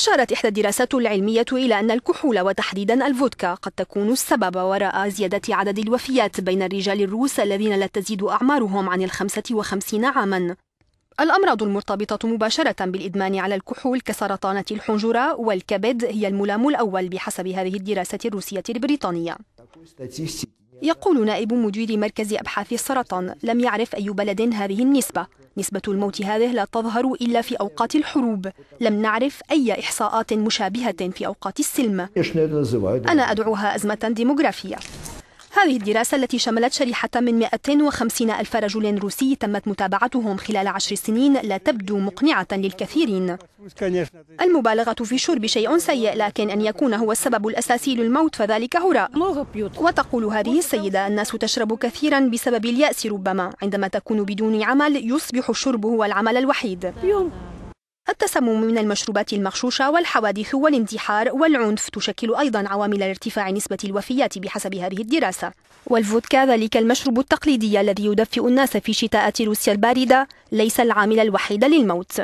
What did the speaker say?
أشارت إحدى الدراسات العلمية إلى أن الكحول وتحديدا الفودكا قد تكون السبب وراء زيادة عدد الوفيات بين الرجال الروس الذين لا تزيد أعمارهم عن الخمسة وخمسين عاما الأمراض المرتبطة مباشرة بالإدمان على الكحول كسرطانة الحنجرة والكبد هي الملام الأول بحسب هذه الدراسة الروسية البريطانية يقول نائب مدير مركز أبحاث السرطان لم يعرف أي بلد هذه النسبة نسبة الموت هذه لا تظهر إلا في أوقات الحروب لم نعرف أي إحصاءات مشابهة في أوقات السلم أنا أدعوها أزمة ديموغرافية هذه الدراسة التي شملت شريحة من 250 ألف رجل روسي تمت متابعتهم خلال عشر سنين لا تبدو مقنعة للكثيرين المبالغة في شرب شيء سيء لكن أن يكون هو السبب الأساسي للموت فذلك هراء وتقول هذه السيدة الناس تشرب كثيرا بسبب اليأس ربما عندما تكون بدون عمل يصبح الشرب هو العمل الوحيد التسمم من المشروبات المغشوشة والحوادث والانتحار والعنف تشكل أيضا عوامل ارتفاع نسبة الوفيات بحسب هذه الدراسة والفودكا ذلك المشروب التقليدي الذي يدفئ الناس في شتاءات روسيا الباردة ليس العامل الوحيد للموت